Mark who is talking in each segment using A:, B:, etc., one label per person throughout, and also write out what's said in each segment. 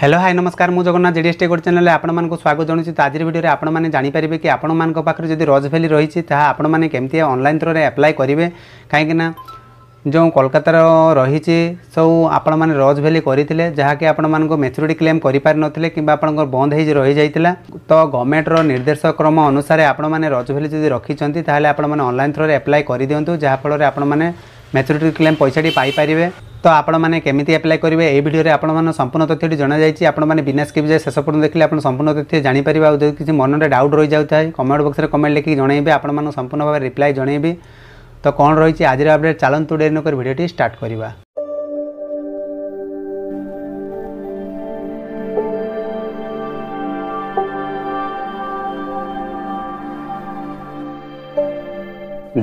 A: hello hi নমস্কার মু Jagannath JDS টেকোড চ্যানেলে আপনার স্বাগত জনাওছি তো আজির ভিডিওরে আপনার জাঁপারে কি আপনার পাখে যদি রজ ভ্যালি রয়েছে তাহা আপনার কমিটি অনলাইন থ্রুরে আপ্লাই করবে কিনা যে কলকাতার রয়েছে সব আপনার রজ ভ্যালি করে যাকে আপনার মেচুরিটি ক্লেম করে পারি নথিলে কিংবা আপনার বন্ধ হয়ে রয়েছে তো গভর্নমেন্টর নির্দেশক্রম অনুসারে আপনার রজ ভ্যালি যদি রক্ষিছেন তাহলে আপনার অনলাইন থ্রুরে আপ্লাই করে দিও যাফলের আপনার মেচুরিটি ক্লেম পয়সাটি পাইপারে তো আপনার কেমিতি আপ্লাই করবে এই ভিডিওরে আপনার সম্পূর্ণ তথ্যটি জনাযাই আপনার বিনা স্কিপ যায় শেষ পর্যন্ত দেখলে আপনার সম্পূর্ণ তথ্য জাঁপারে যদি কিছু মনরে ডাউট রয়ে যাও কমেন্ট বক্সরে কমেন্ট লিখি জনাইবে আপনার সম্পূর্ণ ভাবে রিপ্লাই জনাইবি তো কম রয়েছে আজ আপডেট চালু ডেরি নকরি ভিডিওটি স্টার্ট করা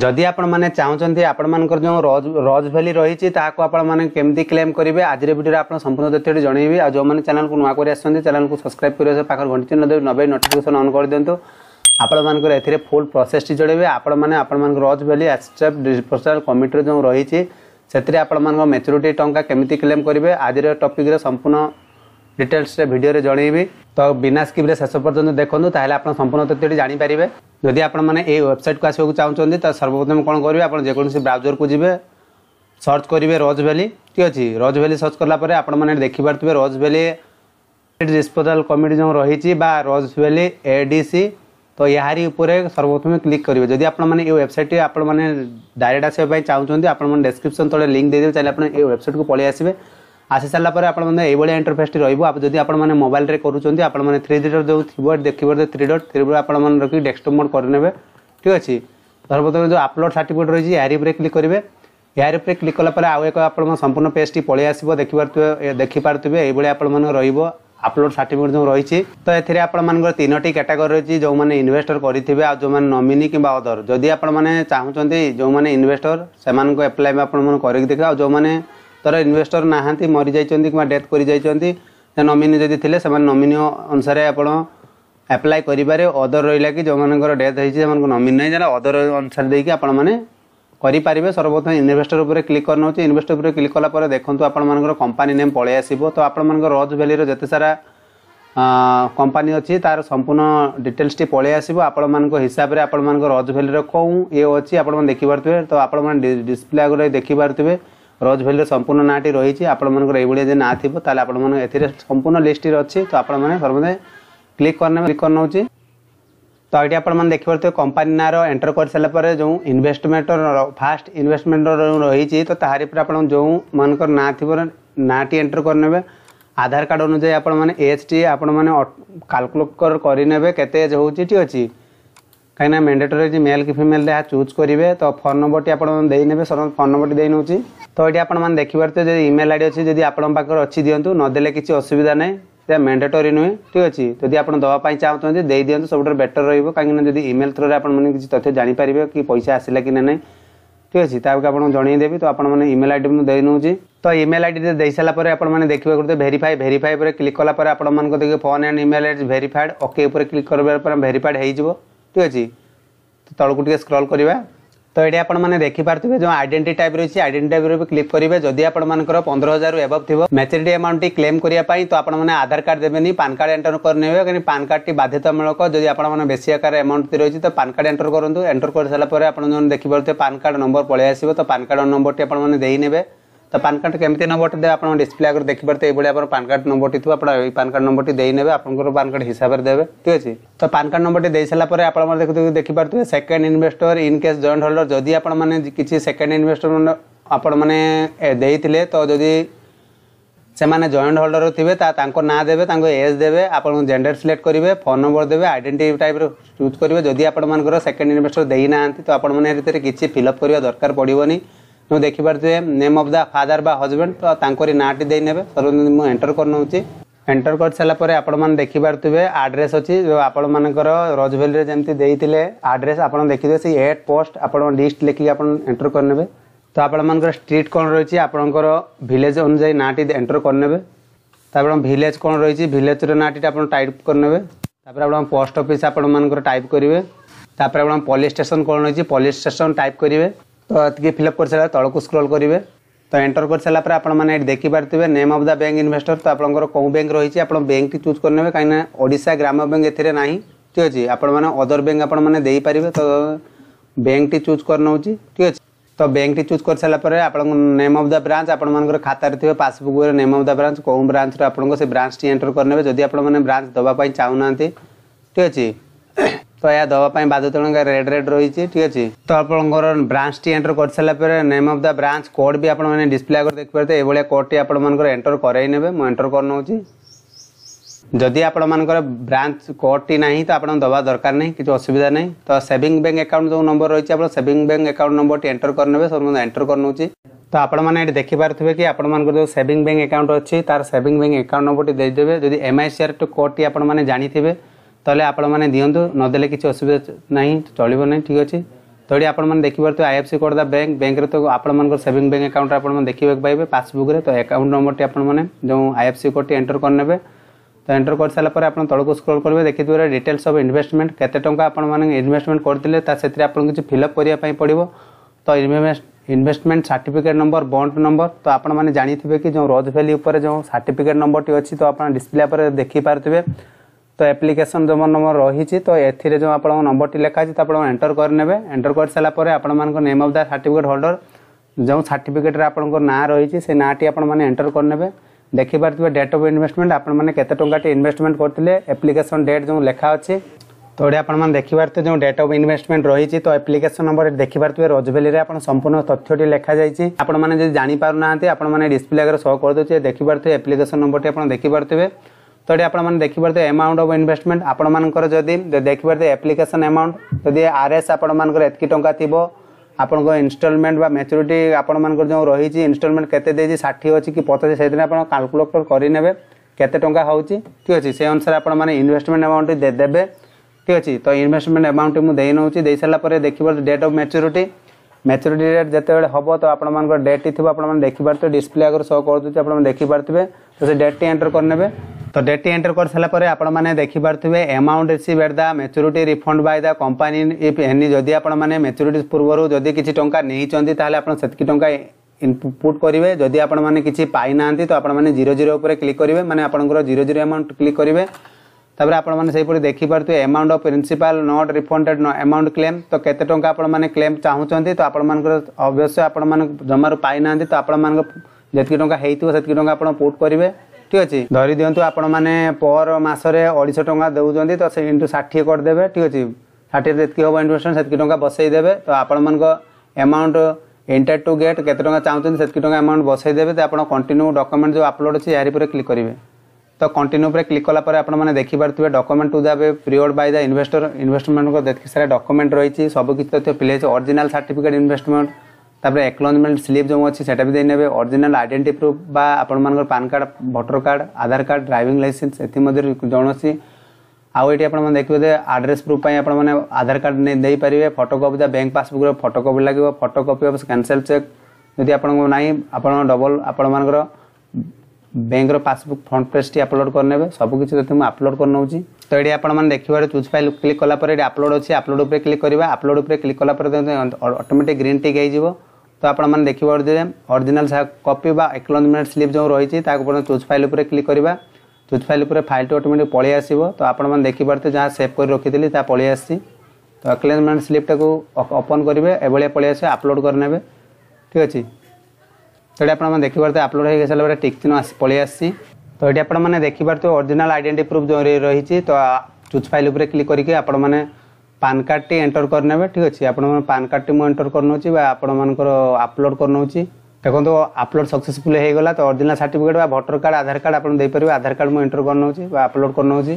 A: যদি আপন মানে চাওছেন আপন মানকৰ যে ৰজ ৰজ ভেলি ৰহিছে তাক আপন মানে কেমতি ক্লেম কৰিবে আজিৰ ভিডিঅ'ৰ আপন সম্পূৰ্ণ তথ্যটো জনাইবি আৰু যোন মানে চেনেলক নুৱা কৰি আছে চেনেলক সাবস্ক্ৰাইব কৰি আছে পাখৰ ঘণ্টি চিহ্ন দিব নবাই নোটিফিকেশন অন কৰি দিয়ন্তু আপন মানকৰ এথিৰে ফুল প্ৰসেছটি জড়াইবে আপন মানে আপন মানক ৰজ ভেলি এক্সেপ্ট ডিসপোজাল কমিটিৰ যোন ৰহিছে সেইৰে আপন মানক মেচুৰিটি টঙ্কা কেমতি ক্লেম কৰিবে আজিৰ টপিকৰে সম্পূৰ্ণ ডিটেলসে ভিডিওরে জনাইবি তো বিনা স্কিপ্রে শেষ পর্যন্ত দেখুন তাহলে तथ्य সম্পূর্ণ তথ্যটি জাঁপারে যদি वेबसाइट को ওয়েবসাইটকে আসবাক চাহুন তো कौन কোণ করবে আপনার যেকোন ব্রাউজরকু যাবে सर्च करेंगे रोज भैली ठीक अच्छे रोज भैली सर्च कलापर आपने देखिपे रोज भैली डिस्पोजाल कमिटी जो रही रोज भैली एडीसी तो यारी सर्वप्रथम क्लिक करेंगे जदि आपने वेबसाइट आपने डायरेक्ट आसपाई चाहूँ आप डेस्क्रिप्सन तले लिंक देदेवे चाहिए आप वेबसाइट को पलि आसवे ଆସିସାରିଲା ପରେ ଆପଣମାନେ ଏଇଭଳିଆ ଇଣ୍ଟରଫେସ୍ଟି ରହିବ ଯଦି ଆପଣମାନେ ମୋବାଇଲରେ କରୁଛନ୍ତି ଆପଣମାନେ ଥ୍ରୀ ଡି ଡଟ୍ ଯେଉଁ ଥିବ ଦେଖିପାରିବେ ଥ୍ରୀ ଡଟ୍ ଥ୍ରୀ ଡଟ୍ ଆପଣମାନେ ରଖିକି ଡେସ୍କଟପ୍ ମୋଡ଼ କରିନେବେ ଠିକ୍ ଅଛି ଧରପତ୍ର ଯେଉଁ ଅପଲୋଡ଼ ସାର୍ଟିଫିକେଟ୍ ରହିଛି ଏହାରି ଉପରେ କ୍ଲିକ୍ କରିବେ ଏହାରି ଉପରେ କ୍ଲିକ୍ କଲା ପରେ ଆଉ ଏକ ଆପଣଙ୍କ ସମ୍ପୂର୍ଣ୍ଣ ପେଜ୍ଟି ପଳେଇ ଆସିବ ଦେଖିପାରୁଥିବେ ଦେଖିପାରୁଥିବେ ଏଇଭଳି ଆପଣମାନଙ୍କ ରହିବ ଅପଲୋଡ଼ ସାର୍ଟିଫିକେଟ୍ ଯେଉଁ ରହିଛି ତ ଏଥିରେ ଆପଣମାନଙ୍କର ତିନୋଟି କାଟାଗୋରୀ ରହିଛି ଯେଉଁମାନେ ଇନଭେଷ୍ଟର କରିଥିବେ ଆଉ ଯେଉଁମାନେ ନମିନି କିମ୍ବା ଅଦର ଯଦି ଆପଣମାନେ ଚାହୁଁଛନ୍ତି ଯେଉଁମାନେ ଇନଭେଷ୍ଟର ସେମାନଙ୍କୁ ଆପ୍ଲାଏ ଆପଣମାନେ କରିକି ଦେଖିବେ ଆଉ ଯେଉଁମାନେ ଧର ଇନଭେଷ୍ଟର ନାହାନ୍ତି ମରିଯାଇଛନ୍ତି କିମ୍ବା ଡେଥ୍ କରିଯାଇଛନ୍ତି ନମିନି ଯଦି ଥିଲେ ସେମାନେ ନମିନି ଅନୁସାରେ ଆପଣ ଆପ୍ଲାଏ କରିବାରେ ଅଦର ରହିଲା କି ଯେଉଁମାନଙ୍କର ଡେଥ୍ ହେଇଛି ସେମାନଙ୍କୁ ନମିନି ନାହିଁ ଯାହା ଅଦର ଅନୁସାରେ ଦେଇକି ଆପଣମାନେ କରିପାରିବେ ସର୍ବପ୍ରଥମେ ଇନଭେଷ୍ଟର ଉପରେ କ୍ଲିକ୍ କରିନେଉଛି ଇନଭେଷ୍ଟର ଉପରେ କ୍ଲିକ୍ କଲା ପରେ ଦେଖନ୍ତୁ ଆପଣମାନଙ୍କର କମ୍ପାନୀ ନେମ୍ ପଳେଇ ଆସିବ ତ ଆପଣମାନଙ୍କର ରଜ୍ ଭ୍ୟାଲିର ଯେତେ ସାରା କମ୍ପାନୀ ଅଛି ତାର ସମ୍ପୂର୍ଣ୍ଣ ଡିଟେଲ୍ସଟି ପଳେଇ ଆସିବ ଆପଣମାନଙ୍କ ହିସାବରେ ଆପଣମାନଙ୍କ ରଜ୍ ଭ୍ୟାଲିର କେଉଁ ଇଏ ଅଛି ଆପଣମାନେ ଦେଖିପାରୁଥିବେ ତ ଆପଣମାନେ ଡିସପ୍ଲେ ଆଗରେ ଦେଖିପାରୁଥିବେ রোজ ভ্যালির সম্পূর্ণ নাটি রয়েছে আপনার এইভাবে যদি না থাকবে তাহলে আপনার এতে সম্পূর্ণ লিষ্টটি অছি তো আপনার সর্বদা ক্লিক করে ক্লিক করে নেছি তো এটি আপনার দেখিপারে কোম্পানি না এন্টর করে সারা পরে যে ইনভেস্টমেন্টর ফার্স্ট ইনভেস্টমেন্টর রয়েছে তো তাহার উপরে আপনার যে মানকর না থাকবে নাটি এন্টর করে নেবে আধার কার্ড অনুযায়ী আপনার এজটি আপনার কালকুলেট করে নেবে কেতে এজ হচ্ছে ঠিক আছে କାହିଁକିନା ମେଣ୍ଡେଟୋରୀ ଅଛି ମେଲ୍ କି ଫିମେଲ୍ ଏହା ଚୁଜ୍ କରିବେ ତ ଫୋନ୍ ନମ୍ବରଟି ଆପଣମାନେ ଦେଇନେବେ ସରକାର ଫୋନ୍ ନମ୍ବରଟି ଦେଇନେଉଛି ତ ଏଠି ଆପଣମାନେ ଦେଖିପାରୁଥିବେ ଯଦି ଇମେଲ୍ ଆଇଡ଼ି ଅଛି ଯଦି ଆପଣଙ୍କ ପାଖରେ ଅଛି ଦିଅନ୍ତୁ ନଦେଲେ କିଛି ଅସୁବିଧା ନାହିଁ ଏହା ମେଣ୍ଡେଟୋରୀ ନୁହେଁ ଠିକ୍ ଅଛି ଯଦି ଆପଣ ଦେବା ପାଇଁ ଚାହୁଁଛନ୍ତି ଦେଇଦିଅନ୍ତୁ ସବୁଠାରୁ ବେଟର୍ ରହିବ କାହିଁକିନା ଯଦି ଇମେଲ୍ ଥ୍ରୁରେ ଆପଣମାନେ କିଛି ତଥ୍ୟ ଜାଣିପାରିବେ କି ପଇସା ଆସିଲା କି ନା ନାହିଁ ଠିକ୍ ଅଛି ତାକୁ ଆପଣଙ୍କୁ ଜଣାଇଦେବି ତ ଆପଣମାନେ ଇମେଲ୍ ଆଇଡ଼ି ମୁଁ ଦେଇନେଉଛି ତ ଇମେଲ୍ ଆଇଡ଼ିରେ ଦେଇସାରିଲା ପରେ ଆପଣମାନେ ଦେଖିବାକୁ ଗୋଟେ ଭେରିଫାଏ ଭେରିଫାଏ ଉପରେ କ୍ଲିକ୍ କଲା ପରେ ଆପଣମାନଙ୍କ ଦେଖି phone and email ID verified okay ଉପରେ କ୍ଲିକ୍ କରିବା ପରେ ଭେରିଫାଏଡ଼୍ ହେଇଯିବ ঠিক ଅଛି ତଳକୁ ଟିକେ ସ୍କ୍ରଲ୍ କରିବା ତ ଏଠି ଆପଣମାନେ ଦେଖିପାରୁଥିବେ ଯେଉଁ ଆଇଡେଣ୍ଟି ଟାଇପ୍ ରହିଛି ଆଇଡେଣ୍ଟି ଟାଇପ୍ରେ ବି କ୍ଲିକ୍ କରିବେ ଯଦି ଆପଣମାନଙ୍କର ପନ୍ଦର ହଜାରରୁ ଏଭବ୍ ଥିବ ମ୍ୟାଚୁରିଟି ଆମାଉଣ୍ଟଟି କ୍ଲେମ୍ କରିବା ପାଇଁ ତ ଆପଣମାନେ ଆଧାର କାର୍ଡ଼ ଦେବେନି ପାନ୍ କାର୍ଡ଼ ଏଣ୍ଟର କରିନେବେ କାହିଁକି ପାନ୍ କାର୍ଡ଼ଟି ବାଧ୍ୟତାମୂଳକ ଯଦି ଆପଣମାନେ ବେଶୀ ଆକାର ଆମାଉଣ୍ଟଟି ରହିଛି ତ ପାନ୍ କାର୍ଡ଼ ଏଣ୍ଟର କରନ୍ତୁ ଏଣ୍ଟର କରିସାରିଲା ପରେ ଆପଣ ଯେଉଁମାନେ ଦେଖିପାରୁଥିବେ ପାନ୍ କାର୍ଡ଼ ନମ୍ବର ପଳେଇ ଆସିବ ତ ପାନ୍ କାର୍ଡ଼ ନମ୍ବରଟି ଆପଣମାନେ ଦେଇନେବେ ତ ପାନ୍ କାର୍ଡ଼ କେମିତି ନମ୍ବରଟି ଦେବେ ଆପଣ ଡିସପ୍ଲେ ଆଗରେ ଦେଖିପାରୁଥିବେ ଏଇଭଳି ଆପଣ ପାନ୍ କାର୍ଡ଼ ନମ୍ବରଟି ଥିବ ଆପଣ ଏଇ ପାନ୍ କାର୍ଡ଼ ନମ୍ବରଟି ଦେଇନେବେ ଆପଣଙ୍କର ପାନ୍ କାର୍ଡ଼ ହିସାବରେ ଦେବେ ଠିକ୍ ଅଛି ତ ପାନ୍ କାର୍ଡ଼ ନମ୍ବରଟି ଦେଇସାରିଲା ପରେ ଆପଣମାନେ ଦେଖୁଥିବେ ଦେଖିପାରୁଥିବେ second investor in case joint holder ଯଦି ଆପଣମାନେ କିଛି ସେକେଣ୍ଡ ଇନଭେଷ୍ଟର ଆପଣମାନେ ଦେଇଥିଲେ ତ ଯଦି ସେମାନେ ଜଏଣ୍ଟ ହୋଲ୍ଡର ଥିବେ ତା ତାଙ୍କ ନାଁ ଦେବେ ତାଙ୍କ ଏଜ୍ ଦେବେ ଆପଣଙ୍କୁ ଜେଣ୍ଡର ସିଲେକ୍ଟ କରିବେ ଫୋନ୍ ନମ୍ବର ଦେବେ ଆଇଡେଣ୍ଟି ଟାଇପ୍ର ଚୁଜ୍ କରିବେ ଯଦି ଆପଣମାନଙ୍କର ସେକେଣ୍ଡ ଇନଭେଷ୍ଟର ଦେଇନାହାନ୍ତି ତ ଆପଣମାନେ ଏ ଭିତରେ କିଛି ଫିଲ୍ଅପ୍ କରିବା ଦରକାର ପଡ଼ିବନି ମୁଁ ଦେଖିପାରୁଥିବେ ନେମ୍ ଅଫ୍ ଦ ଫାଦର୍ ବା ହଜବେଣ୍ଡ ତ ତାଙ୍କରି ନାଁଟି ଦେଇନେବେ ଧରନ୍ତୁ ମୁଁ ଏଣ୍ଟର କରିନେଉଛି ଏଣ୍ଟର କରିସାରିଲା ପରେ ଆପଣମାନେ ଦେଖିପାରୁଥିବେ ଆଡ୍ରେସ୍ ଅଛି ଯେଉଁ ଆପଣମାନଙ୍କର ରଜଭେଲିରେ ଯେମିତି ଦେଇଥିଲେ ଆଡ୍ରେସ୍ ଆପଣ ଦେଖିଥିବେ ସେଇ ଏଟ୍ ପୋଷ୍ଟ ଆପଣ ଲିଷ୍ଟ ଲେଖିକି ଆପଣ ଏଣ୍ଟର କରିନେବେ ତ ଆପଣମାନଙ୍କର ଷ୍ଟ୍ରିଟ୍ କ'ଣ ରହିଛି ଆପଣଙ୍କର ଭିଲେଜ୍ ଅନୁଯାୟୀ ନାଁଟି ଏଣ୍ଟର୍ କରିନେବେ ତାପରେ ଆପଣ ଭିଲେଜ୍ କ'ଣ ରହିଛି ଭିଲେଜ୍ର ନାଁଟି ଆପଣ ଟାଇପ୍ କରିନେବେ ତାପରେ ଆପଣ ପୋଷ୍ଟ ଅଫିସ୍ ଆପଣମାନଙ୍କର ଟାଇପ୍ କରିବେ ତାପରେ ଆପଣ ପୋଲିସ୍ ଷ୍ଟେସନ୍ କ'ଣ ରହିଛି ପୋଲିସ୍ ଷ୍ଟେସନ୍ ଟାଇପ୍ କରିବେ तो ये फिलअप कर सारे तौक स्क्रोल करेंगे तो एंटर कर सारा आपड़ देखिपारे name of the bank investor तो आपं कौ बैंक रही आप बैंक की चूज करेंगे कहीं ओडा ग्राम बैंक एर ना ठीक अच्छे आपर बैंक आपरेंगे तो बैंक टी चूज कर नौ ठीक अच्छे तो बैंक टी चूज कर सारापर आप नेम अफ द ब्रांच आपर खातार थे passbook name of the branch कौ ब्रांच रो से ब्रांच टी एंटर करेंगे जदि आप ब्रांच दवापाई चाहूना ठीक अच्छे তো ଏହା ଦେବା ପାଇଁ ବାଧ୍ୟତାମୂଳକ ରେଡ୍ ରେଟ୍ ରହିଛି ଠିକ୍ ଅଛି ତ ଆପଣଙ୍କର ବ୍ରାଞ୍ଚଟି ଏଣ୍ଟର କରିସାରିଲା ପରେ name of the branch code ବି ଆପଣମାନେ ଡିସପ୍ଲେ ଆଗରେ ଦେଖିପାରୁଥିବେ ଏଭଳିଆ କୋଡ଼୍ଟି ଆପଣମାନଙ୍କର ଏଣ୍ଟର କରାଇ ନେବେ ମୁଁ ଏଣ୍ଟର କରିନେଉଛି ଯଦି ଆପଣମାନଙ୍କର ବ୍ରାଞ୍ଚ କୋଡ଼୍ଟି ନାହିଁ ତ ଆପଣ ଦେବା ଦରକାର ନାହିଁ କିଛି ଅସୁବିଧା ନାହିଁ ତ ସେଭିଂ ବ୍ୟାଙ୍କ ଆକାଉଣ୍ଟ ଯେଉଁ ନମ୍ବର ରହିଛି ଆପଣ ସେଭିଂ ବ୍ୟାଙ୍କ ଆକାଉଣ୍ଟ ନମ୍ବରଟି ଏଣ୍ଟର କରିନେବେ ସବୁ ଏଣ୍ଟର କରିନେଉଛି ତ ଆପଣମାନେ ଏଠି ଦେଖିପାରୁଥିବେ କି ଆପଣମାନଙ୍କର ଯେଉଁ ସେଭିଂ ବ୍ୟାଙ୍କ ଆକାଉଣ୍ଟ ଅଛି ତାର ସେଭିଂ ବ୍ୟାଙ୍କ ଆକାଉଣ୍ଟ ନମ୍ବରଟି ଦେଇଦେବେ ଯଦି ଏମ୍ଆଇ ସେୟାର କୋଡ଼୍ଟି ଆପଣମାନେ ଜାଣିଥିବେ তাহলে আপনার দিও নদেলে কিছু অসুবিধা না চলব না ঠিক আছে তৈরি আপনার দেখিপারে আইএফসি কোড দা ব্যাঙ্ক ব্যাঙ্কের তো আপনার সেভিং ব্যাঙ্ক আকাউন্ট আপনার দেখবে পাইবে পাসবুকরে তো একাউন্ট নম্বরটি আপনার যে আইএফসি কোডটি এন্টর করে তো এন্টর করে সারা পরে আপনার তলক স্ক্রোল করবে দেখিপারে ডিটেলস অফ ইনভেস্টমেন্ট কত টাকা আপনার ইনভেস্টমেন্ট করলে তা সে আপনার কিছু ফিল আপ করা পড়ব তো investment certificate number bond number তো আপনার জাঁথে কি যে রোজ ভ্যালি উপরে যে সার্টিফিকেট নম্বরটি অ তো আপনার ডিসপ্লে উপরে দেখিপারে ତ ଆପ୍ଲିକେସନ୍ ଯେଉଁ ନମ୍ବର ରହିଛି ତ ଏଥିରେ ଯେଉଁ ଆପଣଙ୍କ ନମ୍ବରଟି ଲେଖା ଅଛି ତ ଆପଣ ଏଣ୍ଟର କରିନେବେ ଏଣ୍ଟର କରିସାରିଲା ପରେ ଆପଣମାନଙ୍କ name of the certificate holder ଯେଉଁ ସାର୍ଟିଫିକେଟ୍ରେ ଆପଣଙ୍କ ନାଁ ରହିଛି ସେ ନାଁଟି ଆପଣମାନେ ଏଣ୍ଟର କରିନେବେ ଦେଖିପାରୁଥିବେ ଡେଟ୍ ଅଫ୍ ଇନଭେଷ୍ଟମେଣ୍ଟ ଆପଣମାନେ କେତେ ଟଙ୍କାଟି ଇନଭେଷ୍ଟମେଣ୍ଟ କରିଥିଲେ ଆପ୍ଲିକେସନ୍ ଡେଟ୍ ଯେଉଁ ଲେଖା ଅଛି ତ ଏଠି ଆପଣମାନେ ଦେଖିପାରୁଥିବେ ଯେଉଁ ଡେଟ୍ ଅଫ୍ ଇନଭେଷ୍ଟମେଣ୍ଟ ରହିଛି ତ ଆପ୍ଲିକେସନ୍ ନମ୍ବର ଦେଖିପାରୁଥିବେ ରୋଜଭେଲିରେ ଆପଣ ସମ୍ପୂର୍ଣ୍ଣ ତଥ୍ୟଟି ଲେଖାଯାଇଛି ଆପଣମାନେ ଯଦି ଜାଣିପାରୁନାହାନ୍ତି ଆପଣମାନେ ଡିସ୍ପ୍ଲେ ଆଗରେ ସୋ କରିଦେଉଛି ଦେଖିପାରୁଥିବେ ଆପ୍ଲିକେସନ୍ ନମ୍ବରଟି ଆପଣ ଦେଖିପାରୁଥିବେ তো এটি আপনার দেখিপারে এমাউন্ট অফ ইনভেস্টমেন্ট আপনার যদি দেখিপারে আপ্লিকেসন এমাউন্ট যদি আরএস আপনার এতকি টঙ্কা থাকবে আপনার ইনস্টলমেন্ট বা ম্যাচুরিটি আপনার যে রয়েছে ইনস্টলমেন্ট কেতে দিয়েছি ষাঠি অছি কি পচাশি সেইদিন আপনার কালকুলেটর করে নেবে কেতে টঙ্কা হচ্ছে ঠিক আছে সেই অনুসারে আপনার ইনভেস্টমেন্ট এমাউন্ট দেবে ঠিক আছে তো ইনভেস্টমেন্ট এমাউন্ট মু দেই নেউছি দেই সারা পরে দেখিপারে date of maturity maturity date যেতবে হব তো আপনার ডেটটি থাকবে আপনার দেখিপারে ডিসপ্লে আগে শো করদেছি আপনার দেখিপারে তো সে ডেটটি এন্টর করে নেবে ତ ଡେଟ୍ଟି ଏଣ୍ଟର କରିସାରିଲା ପରେ ଆପଣମାନେ ଦେଖିପାରୁଥିବେ amount receive at the maturity refund by the company if any ଯଦି ଆପଣମାନେ ମେଚୁରିଟି ପୂର୍ବରୁ ଯଦି କିଛି ଟଙ୍କା ନେଇଛନ୍ତି ତାହେଲେ ଆପଣ ସେତିକି ଟଙ୍କା ଇନପୁଟ୍ କରିବେ ଯଦି ଆପଣମାନେ କିଛି ପାଇନାହାନ୍ତି ତ ଆପଣମାନେ ଜିରୋ ଜିରୋ ଉପରେ କ୍ଲିକ୍ କରିବେ ମାନେ ଆପଣଙ୍କର ଜିରୋ ଜିରୋ ଆମାଉଣ୍ଟ କ୍ଲିକ୍ କରିବେ ତାପରେ ଆପଣମାନେ ସେହିପରି ଦେଖିପାରୁଥିବେ amount of principal not refunded amount claim ତ କେତେ ଟଙ୍କା ଆପଣମାନେ କ୍ଲେମ୍ ଚାହୁଁଛନ୍ତି ତ ଆପଣମାନଙ୍କର ଅବଶ୍ୟ ଆପଣମାନେ ଜମାରୁ ପାଇନାହାନ୍ତି ତ ଆପଣମାନଙ୍କ ଯେତିକି ଟଙ୍କା ହେଇଥିବ ସେତିକି ଟଙ୍କା ଆପଣ ପୁଟ୍ କରିବେ ঠিক আছে ধরি দিও আপন মানে পর মাসরে অড়াইশ টাকা দেওয়া তো সে ইন্টু করে দেবে ঠিক আছে ষাঠিয়ে যেত হব ইনভেস্টমেন্ট সেতকি টাকা বসাই দেবে তো আপন মান এমাউন্ট এন্টার টু গেট কত টাকা চাহুন সেতকি টাকা এমাউন্ট বসাই দেবে তো আপনার কন্টিনিউ ডকুমেন্ট যে আপলোড আছে এর উপরে ক্লিক করবে তো কন্টিনিউ উপরে ক্লিক কলা পরে দেখি দেখিপারে document to the period by the investor investment দেখি সারা ডকুমেন্ট রয়েছে সবকিছু তথ্য পিলে অরিজিনাল সার্টিফিকেট ইনভেস্টমেন্ট ତାପରେ ଏକ୍ନୋଲେଜମେଣ୍ଟ ସ୍ଲିପ୍ ଯେଉଁ ଅଛି ସେଇଟା ବି ଦେଇନେବେ ଅରିଜିନାଲ ଆଇଡେଣ୍ଟି ପ୍ରୁଫ୍ ବା ଆପଣମାନଙ୍କର PAN card voter card Aadhaar card driving licence ଏଥିମଧ୍ୟରୁ ଜଣସି ଆଉ ଏଠି ଆପଣମାନେ ଦେଖିବେ ଯେ ଆଡ୍ରେସ୍ ପ୍ରୁଫ୍ ପାଇଁ ଆପଣମାନେ ଆଧାର କାର୍ଡ଼ ଦେଇପାରିବେ ଫଟୋ କପି ତା ବ୍ୟାଙ୍କ ପାସବୁକ୍ର ଫଟୋ କପି ଲାଗିବ photocopy of cancel cheque ଯଦି ଆପଣଙ୍କୁ ନାହିଁ ଆପଣ ଡବଲ ଆପଣମାନଙ୍କର ବ୍ୟାଙ୍କର ପାସବୁକ୍ ଫ୍ରଣ୍ଟ ପେଜ୍ଟି ଅପଲୋଡ଼ କରିନେବେ ସବୁକିଛି ତଥ୍ୟ ମୁଁ ଅପଲୋଡ଼ କରିନେଉଛି ତ ଏଠି ଆପଣମାନେ ଦେଖିବାରେ ଚୁଜ୍ ଫାଇଲ୍ କ୍ଲିକ୍ କଲା ପରେ ଏଠି ଅପଲୋଡ଼ ଅଛି ଅପଲୋଡ଼ ଉପରେ କ୍ଲିକ୍ କରିବା ଅପଲୋଡ଼ ଉପରେ କ୍ଲିକ୍ କଲା ପରେ ଅଟୋମେଟିକ୍ ଗ୍ରୀନ୍ ଟିକ୍ ହେଇଯିବ ତ ଆପଣମାନେ ଦେଖିପାରୁଥିବେ ଅରିଜିନାଲ୍ କପି ବା ଏକ୍ନୋଲେଜମେଣ୍ଟ ସ୍ଲିପ୍ ଯେଉଁ ରହିଛି ତାକୁ ଆପଣ ଚୁଜ୍ ଫାଇଲ୍ ଉପରେ କ୍ଲିକ୍ କରିବା ଚୁଜ୍ ଫାଇଲ୍ ଉପରେ ଫାଇଲ୍ଟି ଅଟୋମେଟିକ୍ ପଳେଇ ଆସିବ ତ ଆପଣମାନେ ଦେଖିପାରୁଥିବେ ଯାହା ସେଭ୍ କରି ରଖିଥିଲି ତାହା ପଳେଇ ଆସିଛି ତ ଏକ୍ନୋଲେଜମେଣ୍ଟ ସ୍ଲିପ୍ଟାକୁ ଓପନ୍ କରିବେ ଏଭଳିଆ ପଳେଇ ଆସିବ ଅପଲୋଡ଼୍ କରିନେବେ ଠିକ୍ ଅଛି ତ ଏଠି ଆପଣମାନେ ଦେଖିପାରୁଥିବେ ଅପଲୋଡ଼୍ ହେଇସାରିଲା ପରେ ଟିକ୍ ଚିହ୍ନ ପଳେଇ ଆସିଛି ତ ଏଠି ଆପଣମାନେ ଦେଖିପାରୁଥିବେ ଅରିଜିନାଲ୍ ଆଇଡେଣ୍ଟି ପ୍ରୁଫ୍ ଯେଉଁ ରହିଛି ତ ଚୁଜ୍ ଫାଇଲ୍ ଉପରେ କ୍ଲିକ୍ କରିକି ଆପଣମାନେ ପାନ୍ କାର୍ଡ଼ଟି ଏଣ୍ଟର କରିନେବେ ଠିକ୍ ଅଛି ଆପଣଙ୍କର ପାନ୍ କାର୍ଡ଼ଟି ମୁଁ ଏଣ୍ଟର କରିନେଉଛି ବା ଆପଣମାନଙ୍କର ଆପଲୋଡ଼ କରିନେଉଛି ଦେଖନ୍ତୁ ଆପଲୋଡ଼ ସକ୍ସେସଫୁଲ୍ ହୋଇଗଲା ତ ଅରିଜିନାଲ୍ ସାର୍ଟିଫିକେଟ୍ ବା ଭୋଟର କାର୍ଡ଼ ଆଧାର କାର୍ଡ଼ ଆପଣ ଦେଇପାରିବେ ଆଧାର କାର୍ଡ଼ ମୁଁ ଏଣ୍ଟର କରିନେଉଛି ବା ଆପଲୋଡ଼ କରିନେଉଛି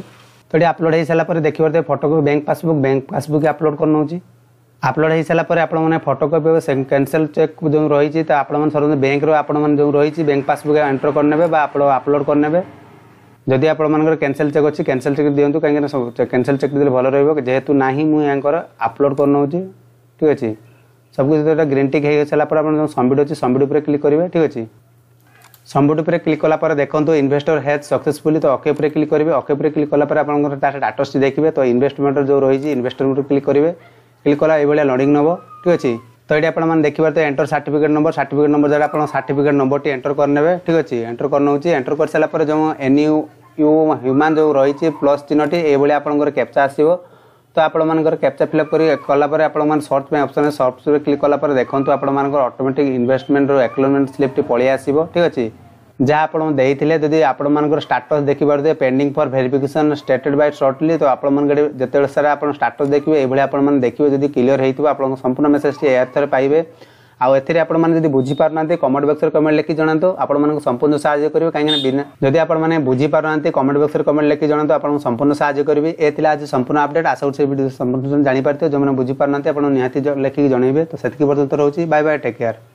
A: ତ ଏଠି ଆପଲୋଡ଼ ହୋଇସାରିଲା ପରେ ଦେଖିପାରୁଥିବେ photocopy bank passbook bank passbook upload କରିନେଉଛି আপলোড হয়ে সারা পরে আপনার ফটোকপি এবং ক্যানসেল চেক যে রয়েছে তা আপনার সর্বদা ব্যাঙ্কর আপনার যে রয়েছে ব্যাঙ্ক পাসবুক এন্টর করে নেবে বা আপনার আপলোড করে নেবে যদি আপনার ক্যানসেল চেক অনেক ক্যানসেল চেক দিও কিন্তু না ক্যানসেল চেক দিলে ভালো রহব যেহেতু না মু ইয়াঙ্কর আপলোড করে নেছি ঠিক আছে সবকিছু এটা গ্রিন টিক হয়ে সারা পরে আপনার সম্বিড অনেক সম্বিড উপরে ক্লিক করবে ঠিক আছে সম্বিড উপরে ক্লিক কলা পরে দেখুন ইনভেস্টর হেজ সকসেসফুলি তো অকে উপরে ক্লিক করবে অকে উপরে ক্লিক কলা পরে আপনার তার ডাটস দেখবে তো ইনভেস্টমেন্টর যে রয়েছে ইনভেস্টমেন্ট ক্লিক করবে ক্লিক কলা এইভাবে লডিং নব ঠিক আছে তো এটি আপনার দেখবে তো এন্টর সার্টিফিকেট নম্বর সার্টিফিকেট নম্বর দ্বারা আপনার সার্টিফিকেট নম্বরটি এন্টর করে নেবে ঠিক আছে এন্টর করে নেছি এন্টর করে সারা পরে যখন এনইউ କ୍ୟୁ ହ୍ୟୁମାନ ଯେଉଁ ରହିଛି ପ୍ଲସ୍ ଚିହ୍ନଟି ଏଇଭଳି ଆପଣଙ୍କର କ୍ୟାପ୍ଚା ଆସିବ ତ ଆପଣମାନଙ୍କର କ୍ୟାପ୍ଚା ଫିଲ୍ଅପ୍ କରି କଲାପରେ ଆପଣମାନେ ସର୍ଚ୍ଚ ପାଇଁ ଅପସନ୍ ସର୍ଚ୍ଚରେ କ୍ଲିକ୍ କଲାପରେ ଦେଖନ୍ତୁ ଆପଣମାନଙ୍କର ଅଟୋମେଟିକ୍ ଇନଭେଷ୍ଟମେଣ୍ଟର ଏକ୍ଲୋମେଣ୍ଟ ସ୍ଲିପ୍ଟି ପଳେଇ ଆସିବ ଠିକ୍ ଅଛି ଯାହା ଆପଣ ଦେଇଥିଲେ ଯଦି ଆପଣମାନଙ୍କର ଷ୍ଟାଟସ୍ ଦେଖିପାରୁଥିବେ pending for verification stated by shortly ତ ଆପଣମାନଙ୍କ ଯେତେବେଳେ ସାରା ଆପଣ ଷ୍ଟାଟସ୍ ଦେଖିବେ ଏଇଭଳି ଆପଣମାନେ ଦେଖିବେ ଯଦି କ୍ଲିଅର୍ ହେଇଥିବ ଆପଣଙ୍କ ସମ୍ପୂର୍ଣ୍ଣ ମେସେଜଟି ଏହାଥରେ ପାଇବେ ଆଉ ଏଥିରେ ଆପଣମାନେ ଯଦି ବୁଝିପାରୁନାହାନ୍ତି କମେଣ୍ଟ ବକ୍ସରେ କମେଣ୍ଟ ଲେଖି ଜଣାନ୍ତୁ ଆପଣମାନଙ୍କୁ ସମ୍ପୂର୍ଣ୍ଣ ସାହାଯ୍ୟ କରିବି କାହିଁକିନା ବିନା ଯଦି ଆପଣମାନେ ବୁଝିପାରୁନାହାନ୍ତି କମେଣ୍ଟ ବକ୍ସରେ କମେଣ୍ଟ ଲେଖି ଜଣାନ୍ତୁ ଆପଣଙ୍କୁ ସମ୍ପୂର୍ଣ୍ଣ ସାହାଯ୍ୟ କରିବି ଏ ଥିଲା ଆଜି ସମ୍ପୂର୍ଣ୍ଣ ଅପଡେଟ୍ ଆଶା କରୁଛି ଭିଡ଼ିଓ ସମ୍ପୂର୍ଣ୍ଣ ଜାଣିପାରିଥିବେ ଯେଉଁମାନେ ବୁଝିପାରୁନାହାନ୍ତି ଆପଣ ନିହାତି ଲେଖିକି ଜଣେଇବେ ତ ସେତିକି ପର୍ଯ୍ୟନ୍ତ ରହୁଛି ବାଏ ବାଏ ଟେକ୍ କେୟାର